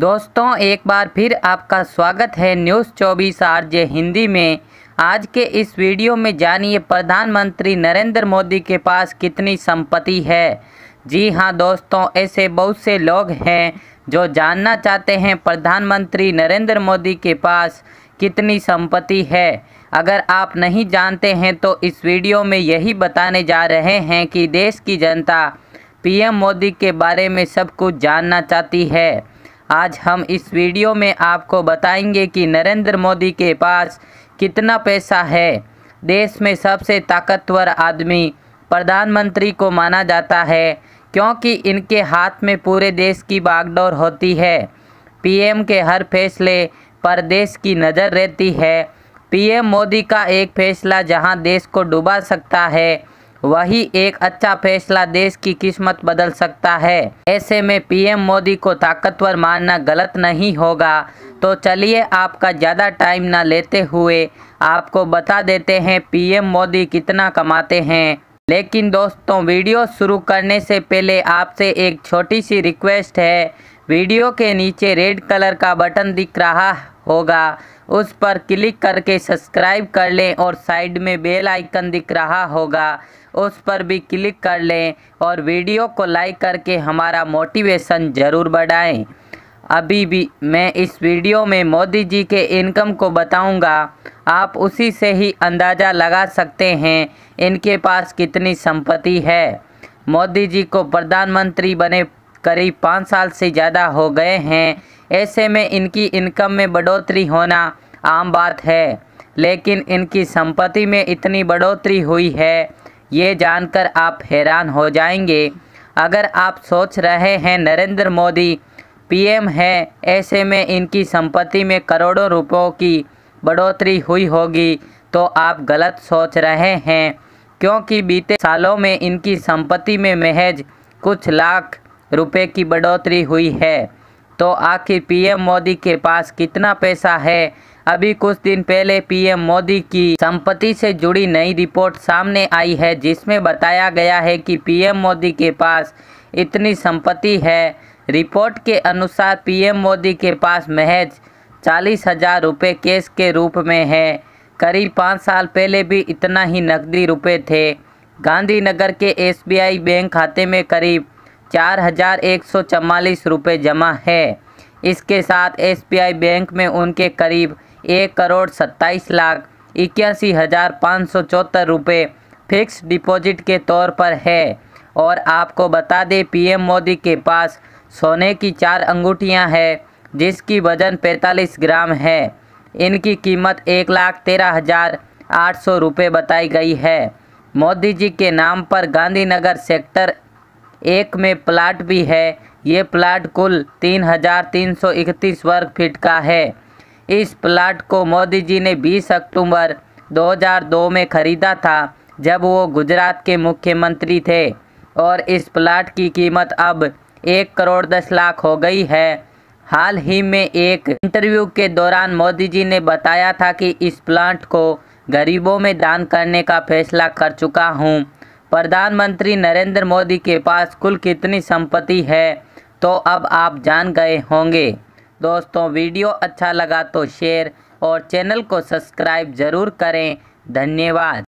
दोस्तों एक बार फिर आपका स्वागत है न्यूज़ चौबीस आर जे हिंदी में आज के इस वीडियो में जानिए प्रधानमंत्री नरेंद्र मोदी के पास कितनी संपत्ति है जी हाँ दोस्तों ऐसे बहुत से लोग हैं जो जानना चाहते हैं प्रधानमंत्री नरेंद्र मोदी के पास कितनी संपत्ति है अगर आप नहीं जानते हैं तो इस वीडियो में यही बताने जा रहे हैं कि देश की जनता पीएम मोदी के बारे में सब कुछ जानना चाहती है आज हम इस वीडियो में आपको बताएंगे कि नरेंद्र मोदी के पास कितना पैसा है देश में सबसे ताकतवर आदमी प्रधानमंत्री को माना जाता है क्योंकि इनके हाथ में पूरे देश की बागडोर होती है पीएम के हर फैसले पर देश की नज़र रहती है पीएम मोदी का एक फैसला जहां देश को डुबा सकता है वही एक अच्छा फैसला देश की किस्मत बदल सकता है ऐसे में पीएम मोदी को ताकतवर मानना गलत नहीं होगा तो चलिए आपका ज़्यादा टाइम ना लेते हुए आपको बता देते हैं पीएम मोदी कितना कमाते हैं लेकिन दोस्तों वीडियो शुरू करने से पहले आपसे एक छोटी सी रिक्वेस्ट है वीडियो के नीचे रेड कलर का बटन दिख रहा होगा उस पर क्लिक करके सब्सक्राइब कर लें और साइड में बेल आइकन दिख रहा होगा उस पर भी क्लिक कर लें और वीडियो को लाइक करके हमारा मोटिवेशन ज़रूर बढ़ाएं अभी भी मैं इस वीडियो में मोदी जी के इनकम को बताऊंगा आप उसी से ही अंदाज़ा लगा सकते हैं इनके पास कितनी संपत्ति है मोदी जी को प्रधानमंत्री बने करीब पाँच साल से ज़्यादा हो गए हैं ऐसे में इनकी इनकम में बढ़ोतरी होना आम बात है लेकिन इनकी संपत्ति में इतनी बढ़ोतरी हुई है ये जानकर आप हैरान हो जाएंगे अगर आप सोच रहे हैं नरेंद्र मोदी पीएम है ऐसे में इनकी संपत्ति में करोड़ों रुपयों की बढ़ोतरी हुई होगी तो आप गलत सोच रहे हैं क्योंकि बीते सालों में इनकी संपत्ति में महज कुछ लाख रुपए की बढ़ोतरी हुई है तो आखिर पीएम मोदी के पास कितना पैसा है अभी कुछ दिन पहले पीएम मोदी की संपत्ति से जुड़ी नई रिपोर्ट सामने आई है जिसमें बताया गया है कि पीएम मोदी के पास इतनी संपत्ति है रिपोर्ट के अनुसार पीएम मोदी के पास महज चालीस हजार रुपये कैश के रूप में है करीब पाँच साल पहले भी इतना ही नकदी रुपए थे गांधीनगर के एसबीआई बैंक खाते में करीब चार हज़ार एक सौ चवालीस रुपये जमा है इसके साथ एसबीआई बैंक में उनके करीब एक करोड़ सत्ताईस लाख इक्यासी हज़ार पाँच सौ चौहत्तर रुपये फिक्स डिपॉजिट के तौर पर है और आपको बता दें पीएम मोदी के पास सोने की चार अंगूठियां हैं जिसकी वजन 45 ग्राम है इनकी कीमत एक लाख तेरह हज़ार आठ सौ रुपये बताई गई है मोदी जी के नाम पर गांधीनगर सेक्टर एक में प्लाट भी है ये प्लाट कुल तीन हजार तीन सौ इकतीस वर्ग फीट का है इस प्लाट को मोदी जी ने 20 अक्टूबर 2002 में खरीदा था जब वो गुजरात के मुख्यमंत्री थे और इस प्लाट की कीमत अब एक करोड़ दस लाख हो गई है हाल ही में एक इंटरव्यू के दौरान मोदी जी ने बताया था कि इस प्लांट को गरीबों में दान करने का फैसला कर चुका हूँ प्रधानमंत्री नरेंद्र मोदी के पास कुल कितनी संपत्ति है तो अब आप जान गए होंगे दोस्तों वीडियो अच्छा लगा तो शेयर और चैनल को सब्सक्राइब ज़रूर करें धन्यवाद